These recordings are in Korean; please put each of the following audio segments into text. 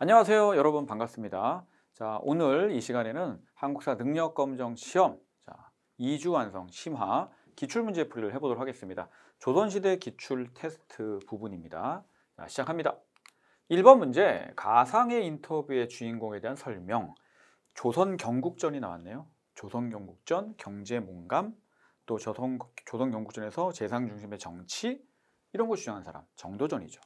안녕하세요 여러분 반갑습니다 자 오늘 이 시간에는 한국사 능력검정 시험 자 2주 완성 심화 기출문제 풀이를 해보도록 하겠습니다 조선시대 기출 테스트 부분입니다 자, 시작합니다 1번 문제 가상의 인터뷰의 주인공에 대한 설명 조선 경국전이 나왔네요 조선 경국전 경제 몽감 또 조선, 조선 경국전에서 재상 중심의 정치 이런 걸 주장한 사람 정도전이죠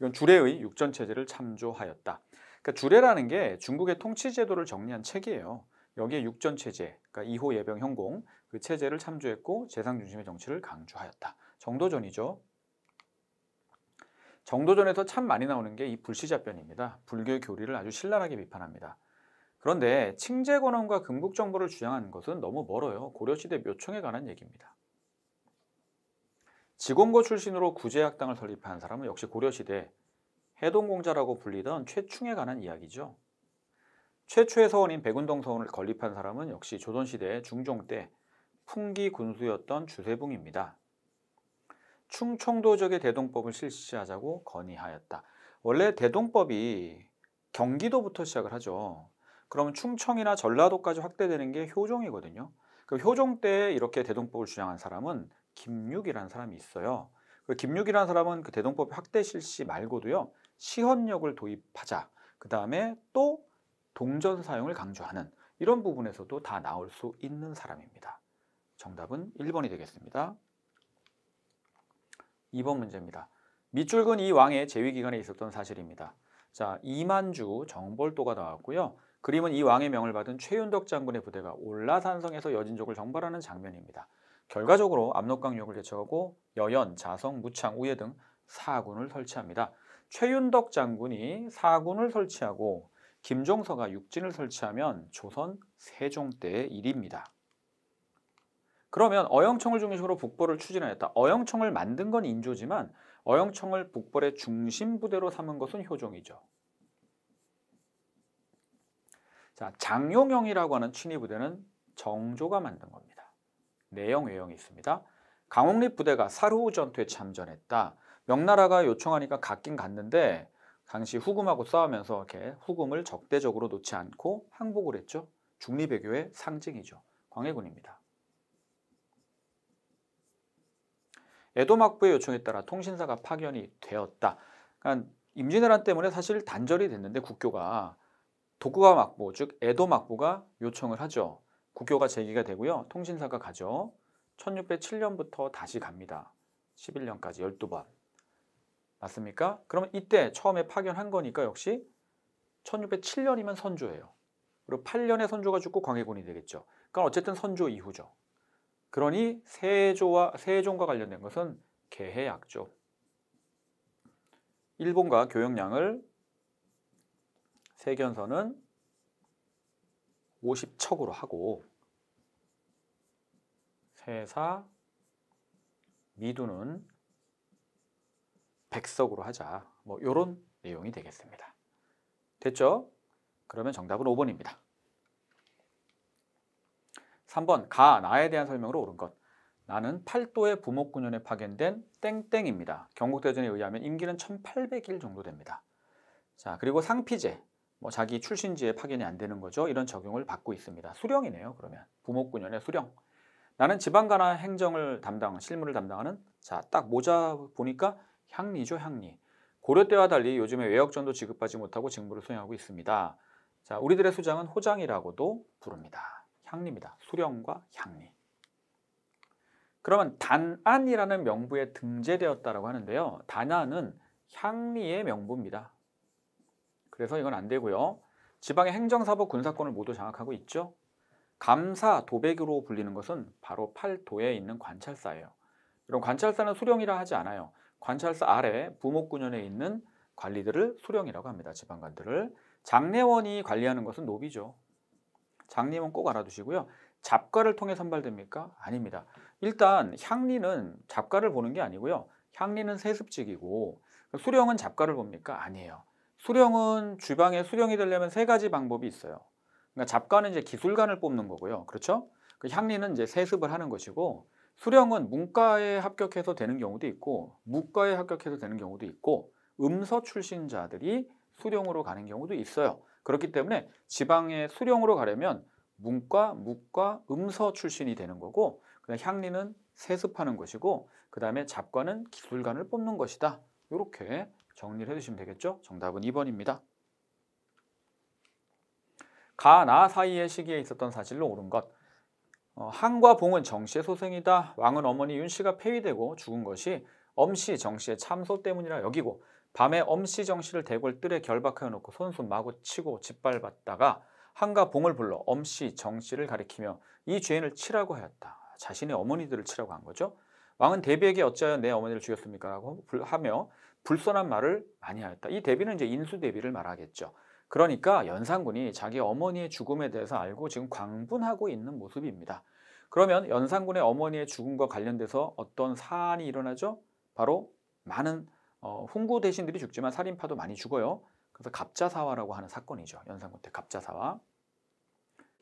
이건 주례의 육전 체제를 참조하였다. 그러니까 주례라는 게 중국의 통치 제도를 정리한 책이에요. 여기에 육전 체제, 그러니까 이호 예병 형공 그 체제를 참조했고 재상 중심의 정치를 강조하였다. 정도전이죠. 정도전에서 참 많이 나오는 게 이 불시자변입니다. 불교 의 교리를 아주 신랄하게 비판합니다. 그런데 칭제권원과 금국정보를 주장하는 것은 너무 멀어요. 고려시대 묘청에 관한 얘기입니다. 직원고 출신으로 구제학당을 설립한 사람은 역시 고려시대 해동공자라고 불리던 최충에 관한 이야기죠. 최초의 서원인 백운동 서원을 건립한 사람은 역시 조선시대 중종 때 풍기 군수였던 주세붕입니다. 충청도적의 대동법을 실시하자고 건의하였다. 원래 대동법이 경기도부터 시작을 하죠. 그러면 충청이나 전라도까지 확대되는 게 효종이거든요. 그 효종 때 이렇게 대동법을 주장한 사람은 김육이라는 사람이 있어요. 그 김육이라는 사람은 그 대동법 확대 실시 말고도요 시헌력을 도입하자 그 다음에 또 동전 사용을 강조하는 이런 부분에서도 다 나올 수 있는 사람입니다. 정답은 1번이 되겠습니다. 2번 문제입니다. 밑줄 근이 왕의 재위 기간에 있었던 사실입니다. 자, 이만주 정벌도가 나왔고요. 그림은 이 왕의 명을 받은 최윤덕 장군의 부대가 올라산성에서 여진족을 정벌하는 장면입니다. 결과적으로 압록강역을 개척하고 여연, 자성, 무창, 우예 등 사군을 설치합니다. 최윤덕 장군이 사군을 설치하고 김종서가 육진을 설치하면 조선 세종 때의 일입니다. 그러면 어영청을 중심으로 북벌을 추진하였다. 어영청을 만든 건 인조지만 어영청을 북벌의 중심 부대로 삼은 것은 효종이죠. 자, 장용영이라고 하는 친위 부대는 정조가 만든 겁니다. 내용 외영이 있습니다. 강홍립 부대가 사루후 전투에 참전했다. 명나라가 요청하니까 갔긴 갔는데 당시 후금하고 싸우면서 이렇게 후금을 적대적으로 놓지 않고 항복을 했죠. 중립외교의 상징이죠. 광해군입니다. 에도 막부의 요청에 따라 통신사가 파견이 되었다. 그러니까 임진왜란 때문에 사실 단절이 됐는데 국교가 도쿠가 막부 즉 에도 막부가 요청을 하죠. 국교가 재개가 되고요. 통신사가 가죠. 1607년부터 다시 갑니다. 11년까지 12번. 맞습니까? 그러면 이때 처음에 파견한 거니까 역시 1607년이면 선조예요. 그리고 8년에 선조가 죽고 광해군이 되겠죠. 그러니까 어쨌든 선조 이후죠. 그러니 세조와 세종과 관련된 것은 개해약조. 일본과 교역량을 세견선은 50척으로 하고 세사 미두는 100석으로 하자 뭐 이런 내용이 되겠습니다. 됐죠? 그러면 정답은 5번입니다. 3번 가, 나에 대한 설명으로 옳은 것 나는 8도의 부목군연에 파견된 땡땡입니다. 경국대전에 의하면 임기는 1800일 정도 됩니다. 자 그리고 상피제 뭐 자기 출신지에 파견이 안 되는 거죠. 이런 적용을 받고 있습니다. 수령이네요. 그러면 부목군연의 수령. 나는 지방가나 행정을 담당, 실무를 담당하는 자, 딱 모자 보니까 향리죠, 향리. 고려 때와 달리 요즘에 외역전도 지급받지 못하고 직무를 수행하고 있습니다. 자, 우리들의 수장은 호장이라고도 부릅니다. 향리입니다. 수령과 향리. 그러면 단안이라는 명부에 등재되었다고 하는데요. 단안은 향리의 명부입니다. 그래서 이건 안 되고요. 지방의 행정사법 군사권을 모두 장악하고 있죠. 감사 도백으로 불리는 것은 바로 팔도에 있는 관찰사예요. 이런 관찰사는 수령이라 하지 않아요. 관찰사 아래 부목군현에 있는 관리들을 수령이라고 합니다. 지방관들을. 장례원이 관리하는 것은 노비죠. 장례원 꼭 알아두시고요. 잡가를 통해 선발됩니까? 아닙니다. 일단 향리는 잡가를 보는 게 아니고요. 향리는 세습직이고 수령은 잡가를 봅니까? 아니에요. 수령은 주방에 수령이 되려면 세 가지 방법이 있어요. 그러니까 잡관는 이제 기술관을 뽑는 거고요. 그렇죠? 그 향리는 이제 세습을 하는 것이고 수령은 문과에 합격해서 되는 경우도 있고 무과에 합격해서 되는 경우도 있고 음서 출신자들이 수령으로 가는 경우도 있어요. 그렇기 때문에 지방에 수령으로 가려면 문과, 무과, 음서 출신이 되는 거고 그다 향리는 세습하는 것이고 그 다음에 잡과는 기술관을 뽑는 것이다. 이렇게 정리를 해주시면 되겠죠? 정답은 2번입니다. 가, 나 사이의 시기에 있었던 사실로 옳은 것. 어, 한과 봉은 정씨의 소생이다. 왕은 어머니 윤씨가 폐위되고 죽은 것이 엄씨 정씨의 참소 때문이라 여기고 밤에 엄씨 정씨를 대궐 뜰에 결박하여 놓고 손손 마구 치고 짓밟았다가 한과 봉을 불러 엄씨 정씨를 가리키며 이 죄인을 치라고 하였다. 자신의 어머니들을 치라고 한 거죠. 왕은 대비에게 어찌하여 내 어머니를 죽였습니까? 라고 하며 불손한 말을 많이 하였다. 이 대비는 이제 인수 대비를 말하겠죠. 그러니까 연산군이 자기 어머니의 죽음에 대해서 알고 지금 광분하고 있는 모습입니다. 그러면 연산군의 어머니의 죽음과 관련돼서 어떤 사안이 일어나죠? 바로 많은 어, 훈구 대신들이 죽지만 살인파도 많이 죽어요. 그래서 갑자사화라고 하는 사건이죠. 연산군 때 갑자사화.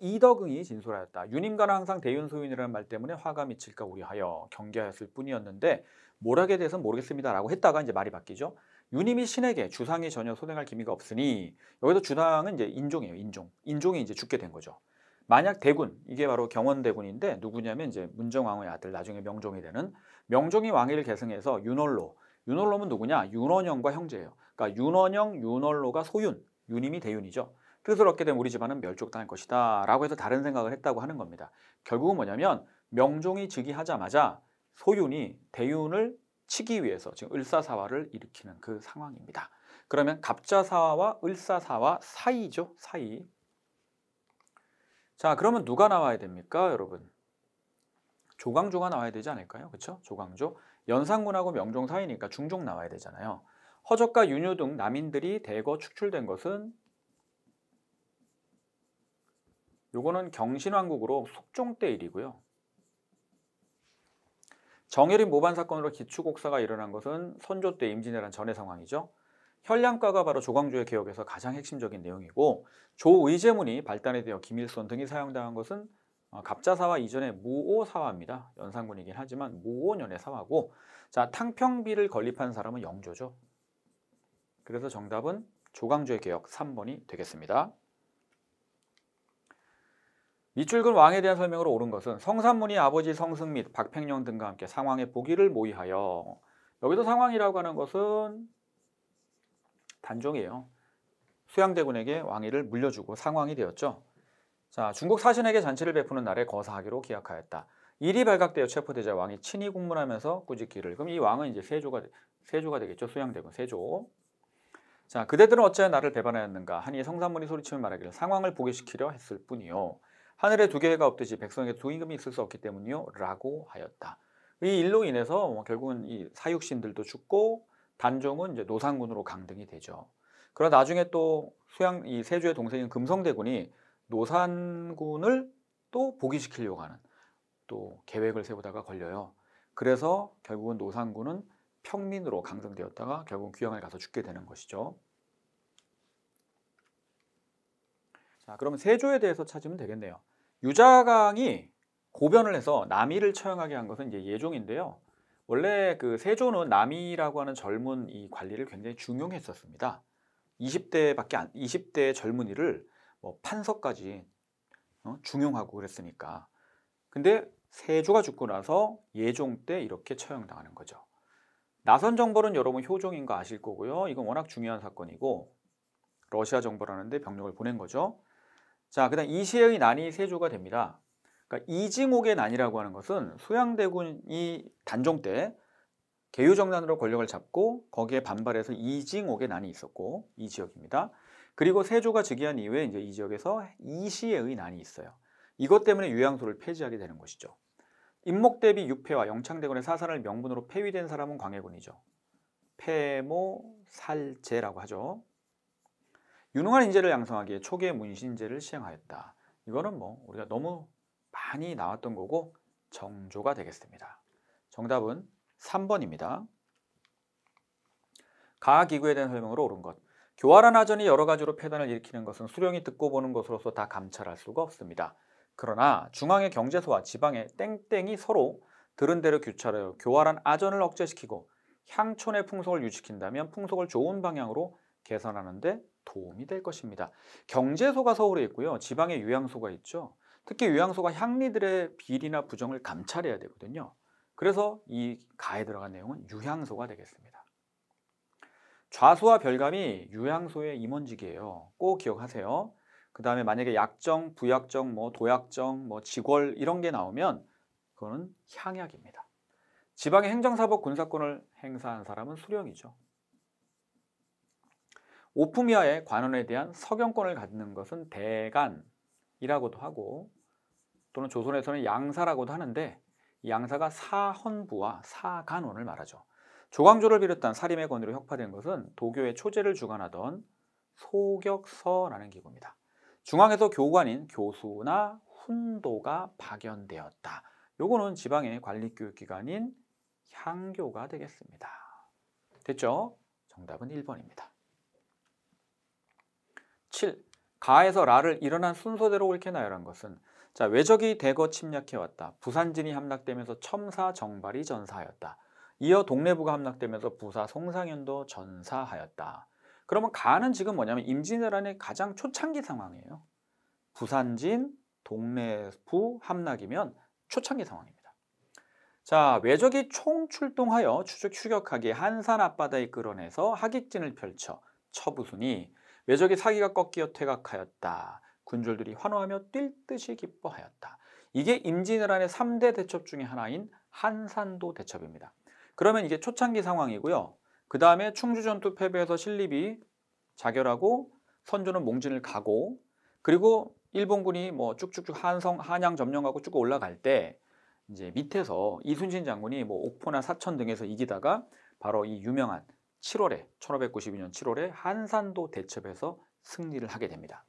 이덕응이 진솔하였다 유님과는 항상 대윤소윤이라는 말 때문에 화가 미칠까 우려하여 경계하였을 뿐이었는데 모락에 대해서는 모르겠습니다라고 했다가 이제 말이 바뀌죠. 유님이 신에게 주상이 전혀 소생할 기미가 없으니 여기서 주상은 이제 인종이에요. 인종. 인종이 이제 죽게 된 거죠. 만약 대군 이게 바로 경원대군인데 누구냐면 이제 문정왕의 아들 나중에 명종이 되는 명종이 왕위를 계승해서 윤월로 윤월로는 누구냐 윤원영과 형제예요. 그러니까 윤원영 윤월로가 소윤 유님이 대윤이죠. 뜻을 얻게 된 우리 집안은 멸족당할 것이다 라고 해서 다른 생각을 했다고 하는 겁니다. 결국은 뭐냐면 명종이 즉위하자마자 소윤이 대윤을 치기 위해서 지금 을사사화를 일으키는 그 상황입니다. 그러면 갑자사화와 을사사화 사이죠. 사이. 자 그러면 누가 나와야 됩니까 여러분? 조광조가 나와야 되지 않을까요? 그렇죠? 조광조. 연산군하고 명종 사이니까 중종 나와야 되잖아요. 허적과 윤유 등 남인들이 대거 축출된 것은 요거는 경신왕국으로 속종 때 일이고요. 정혜린 모반 사건으로 기축곡사가 일어난 것은 선조 때 임진왜란 전의 상황이죠. 혈량가가 바로 조광조의 개혁에서 가장 핵심적인 내용이고 조의제문이 발단에 되어 김일손 등이 사용당한 것은 어, 갑자사화 이전의 무오사화입니다. 연산군이긴 하지만 무오년의 사화고 자 탕평비를 건립한 사람은 영조죠. 그래서 정답은 조광조의 개혁 3번이 되겠습니다. 밑줄근 왕에 대한 설명으로 옳은 것은 성산문이 아버지 성승 및박팽룡 등과 함께 상황의 보기를 모의하여 여기서 상황이라고 하는 것은 단종이에요. 수양대군에게 왕위를 물려주고 상황이 되었죠. 자, 중국 사신에게 잔치를 베푸는 날에 거사하기로 기약하였다. 일이 발각되어 체포되자 왕이 친히 공문하면서 꾸짖기를. 그럼 이 왕은 이제 세조가 세조가 되겠죠. 수양대군 세조. 자, 그대들은 어찌하여 나를 배반하였는가? 하니 성산문이 소리치며 말하기를 상황을 보게 시키려 했을 뿐이요. 하늘에 두 개가 없듯이 백성에게 두 임금이 있을 수 없기 때문이요 라고 하였다. 이 일로 인해서 뭐 결국은 이 사육신들도 죽고 단종은 이제 노상군으로 강등이 되죠. 그러나 나중에 또 수양 이 세조의 동생인 금성대군이 노산군을 또 복위시키려고 하는 또 계획을 세우다가 걸려요. 그래서 결국은 노산군은 평민으로 강등되었다가 결국 귀양을 가서 죽게 되는 것이죠. 자, 그러면 세조에 대해서 찾으면 되겠네요. 유자강이 고변을 해서 남이를 처형하게 한 것은 이제 예종인데요. 원래 그 세조는 남이라고 하는 젊은 이 관리를 굉장히 중용했었습니다. 20대밖에 안 20대 젊은이를 뭐 판서까지 어? 중용하고 그랬으니까. 근데 세조가 죽고 나서 예종 때 이렇게 처형당하는 거죠. 나선 정벌은 여러분 효종인 거 아실 거고요. 이건 워낙 중요한 사건이고 러시아 정벌하는데 병력을 보낸 거죠. 자, 그 다음 이시의 난이 세 조가 됩니다. 그러니까 이징옥의 난이라고 하는 것은 소양대군이 단종 때 개유정난으로 권력을 잡고 거기에 반발해서 이징옥의 난이 있었고 이 지역입니다. 그리고 세조가 즉위한 이후에 이제 이 지역에서 이시의 난이 있어요. 이것 때문에 유양소를 폐지하게 되는 것이죠. 임목 대비 육패와 영창대군의 사산을 명분으로 폐위된 사람은 광해군이죠. 폐모 살제라고 하죠. 유능한 인재를 양성하기에 초기의 문신제를 시행하였다. 이거는 뭐 우리가 너무 많이 나왔던 거고 정조가 되겠습니다. 정답은 3번입니다. 가기구에 대한 설명으로 옳은 것. 교활한 하전이 여러 가지로 폐단을 일으키는 것은 수령이 듣고 보는 것으로서 다 감찰할 수가 없습니다. 그러나 중앙의 경제소와 지방의 땡땡이 서로 들은 대로 규찰하여 교활한 아전을 억제시키고 향촌의 풍속을 유지킨다면 풍속을 좋은 방향으로 개선하는데 도움이 될 것입니다. 경제소가 서울에 있고요. 지방에 요양소가 있죠. 특히 요양소가 향리들의 비리나 부정을 감찰해야 되거든요. 그래서 이 가에 들어간 내용은 유향소가 되겠습니다. 좌수와 별감이 유향소의 임원직이에요. 꼭 기억하세요. 그 다음에 만약에 약정, 부약정, 뭐 도약정, 뭐 직월 이런 게 나오면 그거는 향약입니다. 지방의 행정사법 군사권을 행사한 사람은 수령이죠. 오프미아의 관원에 대한 서경권을 갖는 것은 대간이라고도 하고 또는 조선에서는 양사라고도 하는데 양사가 사헌부와 사간원을 말하죠. 조광조를 비롯한 사림의 권위로 혁파된 것은 도교의 초제를 주관하던 소격서라는 기구입니다. 중앙에서 교관인 교수나 훈도가 파견되었다. 요거는 지방의 관리교육기관인 향교가 되겠습니다. 됐죠? 정답은 1번입니다. 7. 가에서 라를 일어난 순서대로 옳게 나열한 것은 자 외적이 대거 침략해왔다. 부산진이 함락되면서 첨사 정발이 전사하였다. 이어 동래부가 함락되면서 부사 송상현도 전사하였다. 그러면 가는 지금 뭐냐면 임진왜란의 가장 초창기 상황이에요. 부산진, 동래부 함락이면 초창기 상황입니다. 자 외적이 총출동하여 추적 추격하게 한산 앞바다에 끌어내서 하객진을 펼쳐 처부순이 외적의 사기가 꺾여 퇴각하였다. 군졸들이 환호하며 뛸 듯이 기뻐하였다. 이게 임진왜란의 3대 대첩 중의 하나인 한산도 대첩입니다. 그러면 이게 초창기 상황이고요. 그 다음에 충주전투 패배에서 신립이 자결하고 선조는 몽진을 가고 그리고 일본군이 뭐 쭉쭉쭉 한성, 한양 점령하고 쭉 올라갈 때 이제 밑에서 이순신 장군이 뭐 옥포나 사천 등에서 이기다가 바로 이 유명한 7월에 1592년 7월에 한산도 대첩에서 승리를 하게 됩니다.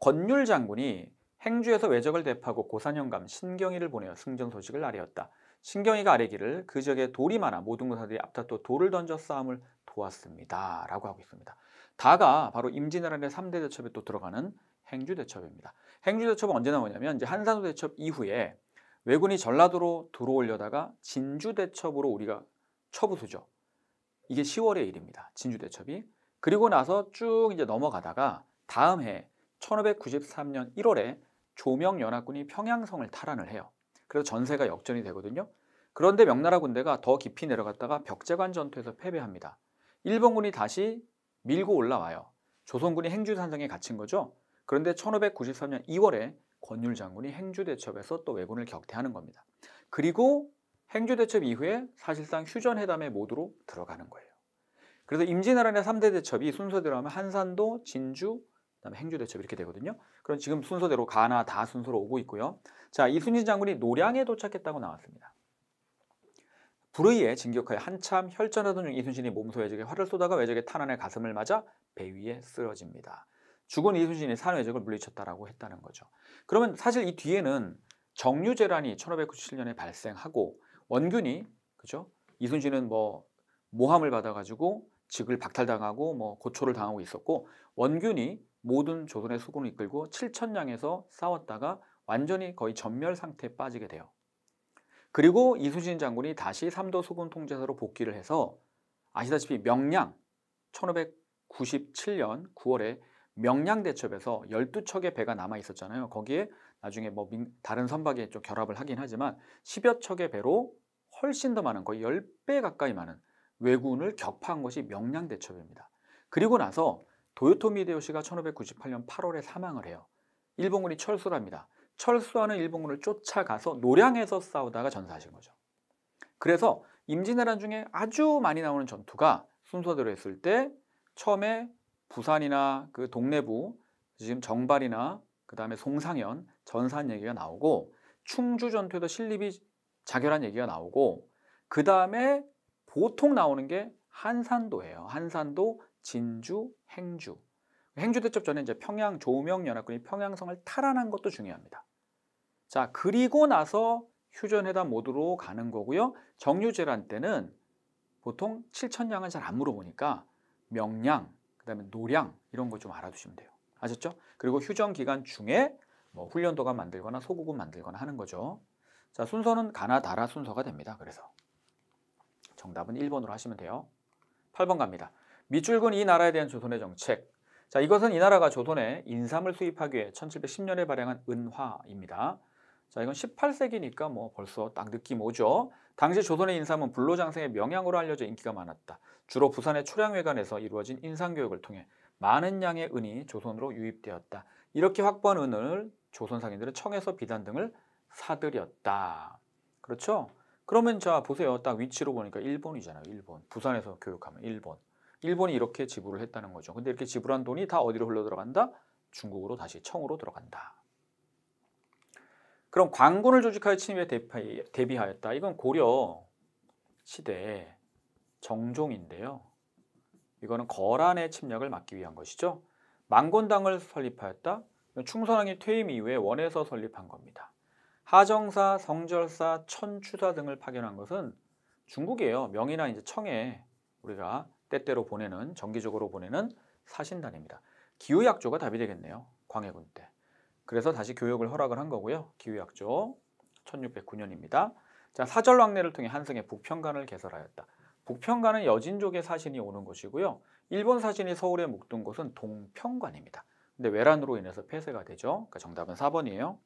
권율 장군이 행주에서 외적을 대파고 고산영감 신경이를 보내어 승전 소식을 알리었다. 신경이가 아래기를 그 지역에 돌이 많아 모든 군사들이 앞다퉈 돌을 던져 싸움을 도왔습니다. 라고 하고 있습니다. 다가 바로 임진왜란의 3대 대첩에 또 들어가는 행주 대첩입니다. 행주 대첩은 언제 나오냐면 이제 한산도 대첩 이후에 왜군이 전라도로 들어올려다가 진주 대첩으로 우리가 처부수죠. 이게 10월의 일입니다. 진주대첩이. 그리고 나서 쭉 이제 넘어가다가 다음 해 1593년 1월에 조명연합군이 평양성을 탈환을 해요. 그래서 전세가 역전이 되거든요. 그런데 명나라 군대가 더 깊이 내려갔다가 벽제관 전투에서 패배합니다. 일본군이 다시 밀고 올라와요. 조선군이 행주산성에 갇힌 거죠. 그런데 1593년 2월에 권율 장군이 행주대첩에서 또 왜군을 격퇴하는 겁니다. 그리고 행주대첩 이후에 사실상 휴전회담의 모드로 들어가는 거예요. 그래서 임진왜란의 3대 대첩이 순서대로 하면 한산도, 진주, 그다음에 행주대첩 이렇게 되거든요. 그럼 지금 순서대로 가나 다 순서로 오고 있고요. 자, 이순신 장군이 노량에 도착했다고 나왔습니다. 불의에 진격하여 한참 혈전하던 중 이순신이 몸소 외적에 활을 쏘다가 외적의 탄환의 가슴을 맞아 배 위에 쓰러집니다. 죽은 이순신이 산외적을 물리쳤다라고 했다는 거죠. 그러면 사실 이 뒤에는 정유재란이 1597년에 발생하고 원균이 그죠? 이순신은 뭐 모함을 받아가지고 직을 박탈당하고 뭐 고초를 당하고 있었고 원균이 모든 조선의 수군을 이끌고 7천량에서 싸웠다가 완전히 거의 전멸 상태에 빠지게 돼요. 그리고 이순신 장군이 다시 삼도 수군 통제사로 복귀를 해서 아시다시피 명량 1597년 9월에 명량 대첩에서 12척의 배가 남아 있었잖아요. 거기에 나중에 뭐 다른 선박에 좀 결합을 하긴 하지만 10여 척의 배로 훨씬 더 많은 거의 10배 가까이 많은 왜군을 격파한 것이 명량대첩입니다. 그리고 나서 도요토미 히데요시가 1598년 8월에 사망을 해요. 일본군이 철수를 합니다. 철수하는 일본군을 쫓아가서 노량에서 싸우다가 전사하신 거죠. 그래서 임진왜란 중에 아주 많이 나오는 전투가 순서대로 했을 때 처음에 부산이나 그 동래부 지금 정발이나 그 다음에 송상현 전산 얘기가 나오고 충주 전투에도 신립이 자결한 얘기가 나오고 그 다음에 보통 나오는 게 한산도예요. 한산도, 진주, 행주. 행주 대첩 전에 이제 평양 조명 연합군이 평양성을 탈환한 것도 중요합니다. 자, 그리고 나서 휴전회담 모드로 가는 거고요. 정유재란 때는 보통 7천량은 잘 안 물어보니까 명량, 그다음에 노량 이런 거 좀 알아두시면 돼요. 아셨죠? 그리고 휴전 기간 중에 뭐 훈련도가 만들거나 소국은 만들거나 하는 거죠. 자, 순서는 가나 다라 순서가 됩니다. 그래서 정답은 1번으로 하시면 돼요. 8번 갑니다. 밑줄근 이 나라에 대한 조선의 정책. 자, 이것은 이 나라가 조선에 인삼을 수입하기 위해 1710년에 발행한 은화입니다. 자, 이건 18세기니까 뭐 벌써 딱 느낌 오죠. 당시 조선의 인삼은 불로장생의 명양으로 알려져 인기가 많았다. 주로 부산의 초량회관에서 이루어진 인삼교육을 통해 많은 양의 은이 조선으로 유입되었다. 이렇게 확보한 은을 조선 상인들은 청에서 비단 등을 사들였다. 그렇죠? 그러면 자 보세요. 딱 위치로 보니까 일본이잖아요 일본. 부산에서 교육하면 일본. 일본이 이렇게 지불을 했다는 거죠. 근데 이렇게 지불한 돈이 다 어디로 흘러 들어간다? 중국으로 다시 청으로 들어간다. 그럼 광군을 조직하여 침입에 대비하였다. 이건 고려 시대 의 정종인데요. 이거는 거란의 침략을 막기 위한 것이죠. 망건당을 설립하였다. 충선왕이 퇴임 이후에 원에서 설립한 겁니다. 하정사, 성절사, 천추사 등을 파견한 것은 중국이에요. 명이나 이제 청에 우리가 때때로 보내는 정기적으로 보내는 사신단입니다. 기후약조가 답이 되겠네요. 광해군 때. 그래서 다시 교역을 허락을 한 거고요. 기후약조 1609년입니다. 자, 사절왕래를 통해 한승의 북평간을 개설하였다. 북평간은 여진족의 사신이 오는 곳이고요. 일본 사신이 서울에 묵던 곳은 동평관입니다. 근데 외란으로 인해서 폐쇄가 되죠. 그러니까 정답은 4번이에요.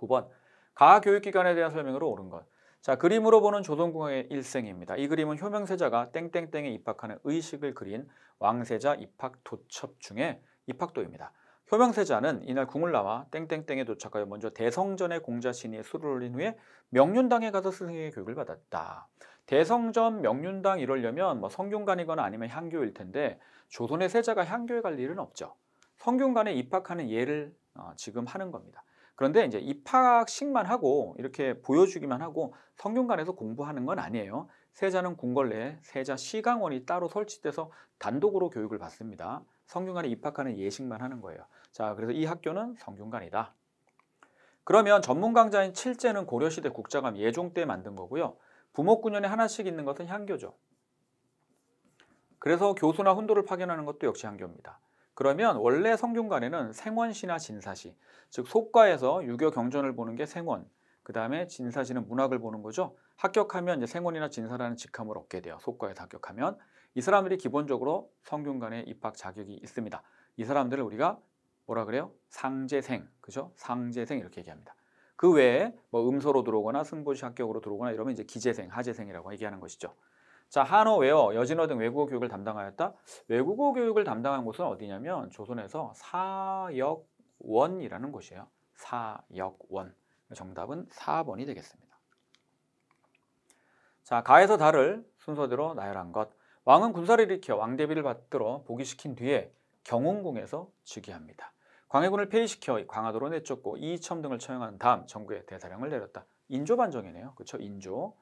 9번 가 교육기관에 대한 설명으로 옳은 것. 자 그림으로 보는 조선궁의 일생입니다. 이 그림은 효명세자가 땡땡땡에 입학하는 의식을 그린 왕세자 입학 도첩 중에 입학도입니다. 효명세자는 이날 궁을 나와 땡땡땡에 도착하여 먼저 대성전의 공자신이 술을 올린 후에 명륜당에 가서 스승에게 교육을 받았다. 대성전 명륜당 이러려면 뭐 성균관이거나 아니면 향교일 텐데 조선의 세자가 향교에 갈 일은 없죠. 성균관에 입학하는 예를 어, 지금 하는 겁니다. 그런데 이제 입학식만 하고 이렇게 보여주기만 하고 성균관에서 공부하는 건 아니에요. 세자는 궁궐내에 세자 시강원이 따로 설치돼서 단독으로 교육을 받습니다. 성균관에 입학하는 예식만 하는 거예요. 자, 그래서 이 학교는 성균관이다. 그러면 전문 강좌인 칠제는 고려시대 국자감 예종 때 만든 거고요. 부목군년에 하나씩 있는 것은 향교죠. 그래서 교수나 훈도를 파견하는 것도 역시 향교입니다. 그러면 원래 성균관에는 생원시나 진사시, 즉 속과에서 유교 경전을 보는 게 생원, 그 다음에 진사시는 문학을 보는 거죠. 합격하면 이제 생원이나 진사라는 직함을 얻게 돼요. 속과에서 합격하면 이 사람들이 기본적으로 성균관에 입학 자격이 있습니다. 이 사람들을 우리가 뭐라 그래요? 상재생, 그죠? 상재생 이렇게 얘기합니다. 그 외에 뭐 음소로 들어오거나 승부시 합격으로 들어오거나 이러면 이제 기재생, 하재생이라고 얘기하는 것이죠. 자, 한어, 외어, 여진어 등 외국어 교육을 담당하였다. 외국어 교육을 담당한 곳은 어디냐면 조선에서 사역원이라는 곳이에요. 사역원. 정답은 4번이 되겠습니다. 자, 가에서 달을 순서대로 나열한 것. 왕은 군사를 일으켜 왕대비를 받들어 복위시킨 뒤에 경운궁에서 즉위합니다. 광해군을 폐위시켜 광화도로 내쫓고 이첨 등을 처형한 다음 정부에 대사령을 내렸다. 인조 반정이네요. 그렇죠? 인조.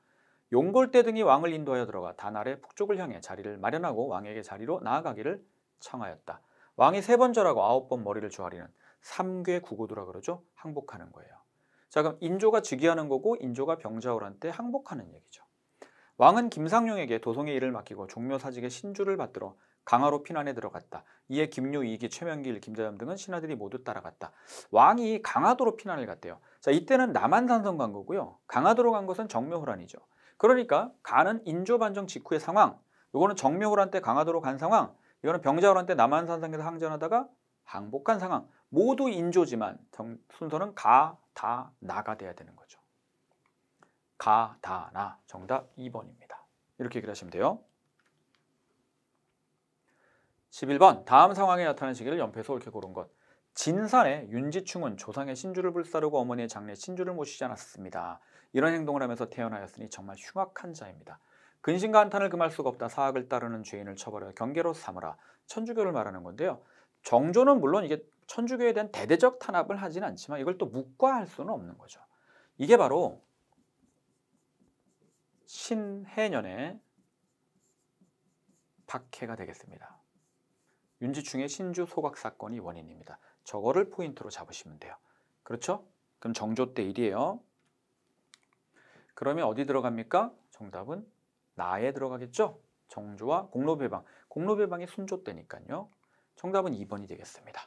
용골대 등이 왕을 인도하여 들어가 단날의 북쪽을 향해 자리를 마련하고 왕에게 자리로 나아가기를 청하였다. 왕이 세 번 절하고 아홉 번 머리를 조아리는 삼괴 구구두라 그러죠. 항복하는 거예요. 자 그럼 인조가 즉위하는 거고 인조가 병자호란때 항복하는 얘기죠. 왕은 김상룡에게 도성의 일을 맡기고 종묘사직의 신주를 받들어 강화로 피난에 들어갔다. 이에 김요, 이기, 최명길, 김자염 등은 신하들이 모두 따라갔다. 왕이 강화도로 피난을 갔대요. 자 이때는 남한산성 간 거고요. 강화도로 간 것은 정묘호란이죠. 그러니까 간은 인조 반정 직후의 상황, 요거는 정묘호란 때 강화도로 간 상황, 이거는 병자호란 때 남한산성에서 항전하다가 항복한 상황. 모두 인조지만 정, 순서는 가, 다, 나가 돼야 되는 거죠. 가, 다, 나. 정답 2번입니다. 이렇게 얘기를 하시면 돼요. 11번 다음 상황에 나타난 시기를 연필에서 옳게 고른 것. 진산에 윤지충은 조상의 신주를 불사르고 어머니의 장례 신주를 모시지 않았습니다. 이런 행동을 하면서 태어나였으니 정말 흉악한 자입니다. 근심과 한탄을 금할 수가 없다. 사악을 따르는 죄인을 처벌하여 경계로 삼으라. 천주교를 말하는 건데요. 정조는 물론 이게 천주교에 대한 대대적 탄압을 하진 않지만 이걸 또 묵과할 수는 없는 거죠. 이게 바로 신해년의 박해가 되겠습니다. 윤지충의 신주 소각 사건이 원인입니다. 저거를 포인트로 잡으시면 돼요. 그렇죠? 그럼 정조 때 일이에요. 그러면 어디 들어갑니까? 정답은 나에 들어가겠죠? 정조와 공로배방. 공로배방이 순조 때니까요. 정답은 2번이 되겠습니다.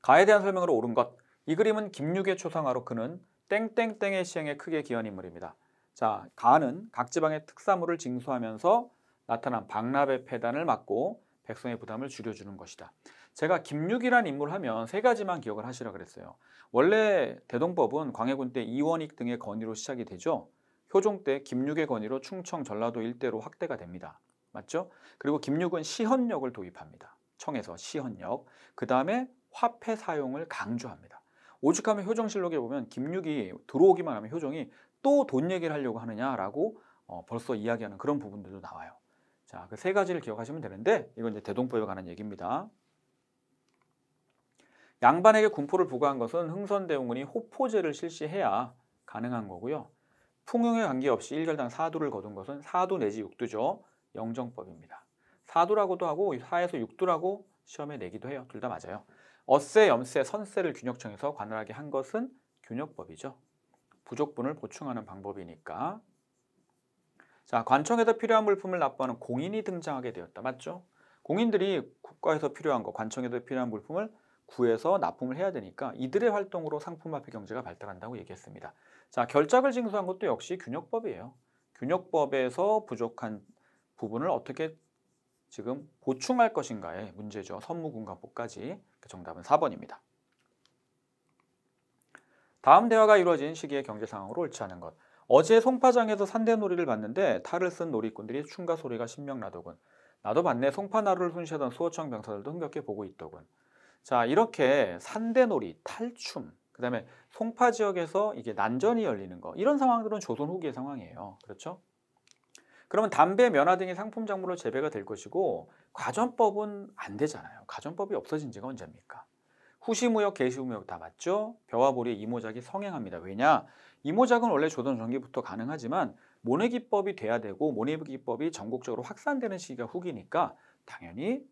가에 대한 설명으로 옳은 것. 이 그림은 김육의 초상화로 그는 땡땡땡의 시행에 크게 기여한 인물입니다. 자, 가는 각 지방의 특사물을 징수하면서 나타난 박납의 폐단을 막고 백성의 부담을 줄여주는 것이다. 제가 김육이라는 인물 하면 세 가지만 기억을 하시라 그랬어요. 원래 대동법은 광해군 때 이원익 등의 건의로 시작이 되죠. 효종 때 김육의 건의로 충청 전라도 일대로 확대가 됩니다. 맞죠? 그리고 김육은 시헌역을 도입합니다. 청에서 시헌역. 그 다음에 화폐 사용을 강조합니다. 오죽하면 효종실록에 보면 김육이 들어오기만 하면 효종이 또 돈 얘기를 하려고 하느냐라고 어, 벌써 이야기하는 그런 부분들도 나와요. 자, 그 세 가지를 기억하시면 되는데 이건 이제 대동법에 관한 얘기입니다. 양반에게 군포를 부과한 것은 흥선대원군이 호포제를 실시해야 가능한 거고요. 풍용에 관계없이 일결당사도를 거둔 것은 사도 내지 육두죠 영정법입니다. 사도라고도 하고 사에서육두라고 시험에 내기도 해요. 둘 다 맞아요. 어세, 염세, 선세를 균역청에서 관할하게 한 것은 균역법이죠. 부족분을 보충하는 방법이니까. 자, 관청에서 필요한 물품을 납부하는 공인이 등장하게 되었다. 맞죠? 공인들이 국가에서 필요한 거, 관청에서 필요한 물품을 구해서 납품을 해야 되니까 이들의 활동으로 상품화폐 경제가 발달한다고 얘기했습니다. 자, 결작을 징수한 것도 역시 균역법이에요. 균역법에서 부족한 부분을 어떻게 지금 보충할 것인가의 문제죠. 선무군관법까지 그 정답은 4번입니다. 다음 대화가 이루어진 시기의 경제 상황으로 옳지 않은 것. 어제 송파장에서 산대놀이를 봤는데 탈을 쓴 놀이꾼들이 춤과 소리가 신명나더군. 나도 봤네 송파나루를 훈시하던 수호청 병사들도 흥겹게 보고 있더군. 자, 이렇게 산대놀이, 탈춤, 그 다음에 송파 지역에서 이게 난전이 열리는 거 이런 상황들은 조선 후기의 상황이에요. 그렇죠? 그러면 담배, 면화 등의 상품 작물로 재배가 될 것이고 가전법은 안 되잖아요. 가전법이 없어진 지가 언제입니까? 후시무역, 계시무역 다 맞죠? 벼와 보리의 이모작이 성행합니다. 왜냐? 이모작은 원래 조선 전기부터 가능하지만 모내기법이 돼야 되고 모내기법이 전국적으로 확산되는 시기가 후기니까 당연히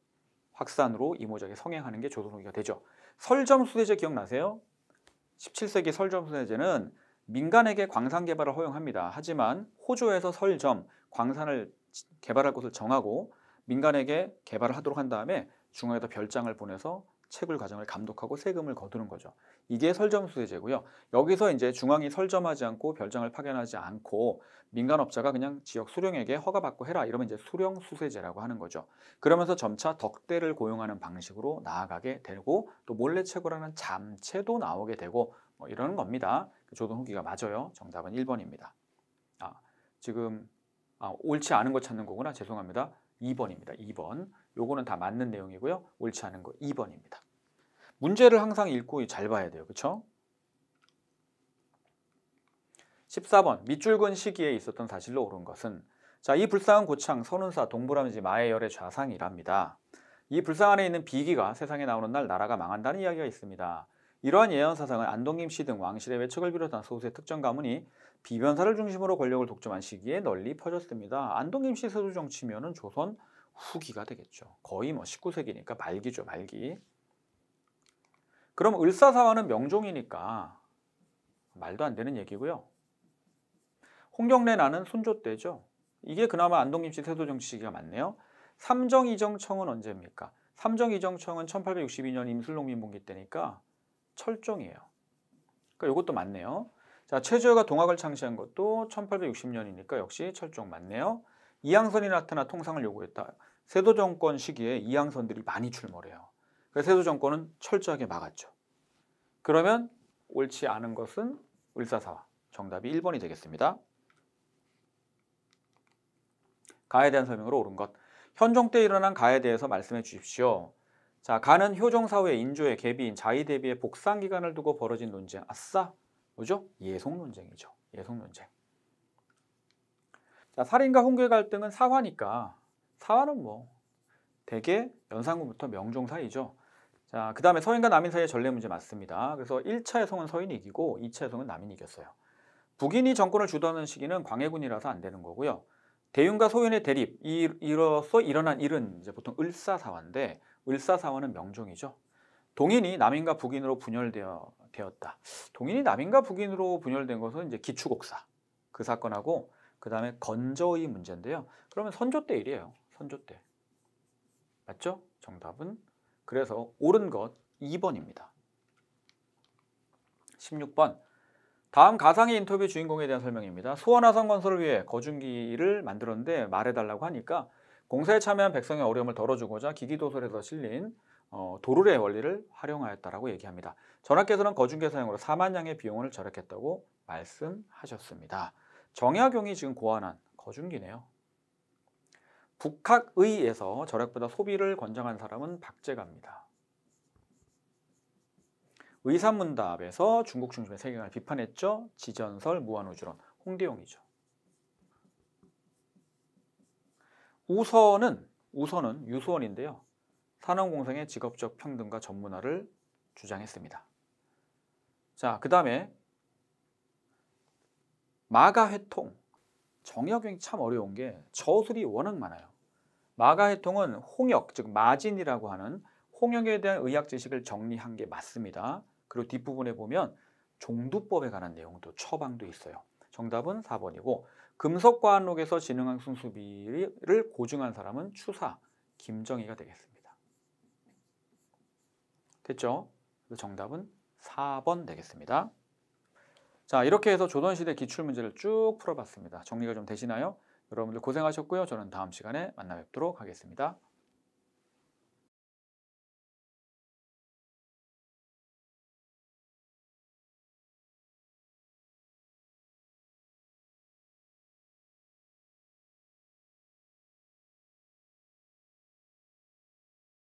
확산으로 이모작에 성행하는 게 조선후기가 되죠. 설점수대제 기억나세요? 17세기 설점수대제는 민간에게 광산 개발을 허용합니다. 하지만 호주에서 설점, 광산을 개발할 곳을 정하고 민간에게 개발을 하도록 한 다음에 중앙에다 별장을 보내서 채굴 과정을 감독하고 세금을 거두는 거죠. 이게 설점수세제고요. 여기서 이제 중앙이 설점하지 않고 별장을 파견하지 않고 민간업자가 그냥 지역 수령에게 허가받고 해라 이러면 이제 수령수세제라고 하는 거죠. 그러면서 점차 덕대를 고용하는 방식으로 나아가게 되고 또 몰래 채굴하는 잠채도 나오게 되고 뭐 이러는 겁니다. 그 조던 후기가 맞아요. 정답은 1번입니다. 아, 지금 아, 옳지 않은 거 찾는 거구나. 죄송합니다. 2번입니다. 2번. 요거는 다 맞는 내용이고요. 옳지 않은 거 2번입니다. 문제를 항상 읽고 잘 봐야 돼요. 그렇죠? 14번 밑줄근 시기에 있었던 사실로 옳은 것은 자, 이 불쌍한 고창 선운사 동부람지 마해열의 좌상이랍니다. 이 불상 안에 있는 비기가 세상에 나오는 날 나라가 망한다는 이야기가 있습니다. 이러한 예언 사상은 안동김 씨등 왕실의 외척을 비롯한 소수의 특정 가문이 비변사를 중심으로 권력을 독점한 시기에 널리 퍼졌습니다. 안동김 씨서조 정치면은 조선 후기가 되겠죠. 거의 뭐 19세기니까 말기죠, 말기. 그럼 을사사화는 명종이니까 말도 안 되는 얘기고요. 홍경래 나는 순조 때죠. 이게 그나마 안동김씨 태도정치 시기가 맞네요. 삼정이정청은 언제입니까? 삼정이정청은 1862년 임술농민봉기 때니까 철종이에요. 그러니까 이것도 맞네요. 자, 최저가 동학을 창시한 것도 1860년이니까 역시 철종 맞네요. 이양선이 나타나 통상을 요구했다. 세도 정권 시기에 이항선들이 많이 출몰해요. 그래서 세도 정권은 철저하게 막았죠. 그러면 옳지 않은 것은 을사사화. 정답이 1번이 되겠습니다. 가에 대한 설명으로 옳은 것. 현종 때 일어난 가에 대해서 말씀해 주십시오. 자, 가는 효종사후의 인조의 개비인 자의 대비의 복상 기간을 두고 벌어진 논쟁. 아싸! 뭐죠? 예송 논쟁이죠. 예송 논쟁. 자, 살인과 홍계 갈등은 사화니까 사화는 뭐 대개 연산군부터 명종 사이죠. 자, 그 다음에 서인과 남인 사이의 전례 문제 맞습니다. 그래서 1차 의성은 서인이 이기고 2차 의성은 남인이 이겼어요. 북인이 정권을 주도하는 시기는 광해군이라서 안 되는 거고요. 대윤과 소윤의 대립, 이, 이로써 일어난 일은 이제 보통 을사사화인데 을사사화는 명종이죠. 동인이 남인과 북인으로 분열되어 되었다. 동인이 남인과 북인으로 분열된 것은 이제 기축옥사 그 사건하고 그 다음에 건저의 문제인데요. 그러면 선조 때 일이에요. 선조 때. 맞죠? 정답은 그래서 옳은 것 2번입니다. 16번 다음 가상의 인터뷰 주인공에 대한 설명입니다. 소원화성 건설을 위해 거중기를 만들었는데 말해달라고 하니까 공사에 참여한 백성의 어려움을 덜어주고자 기기도설에서 실린 어, 도르의 원리를 활용하였다라고 얘기합니다. 전하께서는 거중계 사용으로 4만 냥의 비용을 절약했다고 말씀하셨습니다. 정약용이 지금 고안한 거중기네요. 북학의에서 절약보다 소비를 권장한 사람은 박재갑입니다. 의산문답에서 중국 중심의 세계관을 비판했죠. 지전설, 무한우주론, 홍대용이죠. 우선은 우선은 유수원인데요. 산업공생의 직업적 평등과 전문화를 주장했습니다. 자, 그 다음에 마가회통 정약용이 참 어려운 게 저술이 워낙 많아요. 마가혜통은 홍역, 즉 마진이라고 하는 홍역에 대한 의학 지식을 정리한 게 맞습니다. 그리고 뒷부분에 보면 종두법에 관한 내용도 처방도 있어요. 정답은 4번이고 금석관록에서 진흥왕 순수비를 고증한 사람은 추사 김정희가 되겠습니다. 됐죠? 정답은 4번 되겠습니다. 자, 이렇게 해서 조선시대 기출문제를 쭉 풀어봤습니다. 정리가 좀 되시나요? 여러분들 고생하셨고요. 저는 다음 시간에 만나 뵙도록 하겠습니다.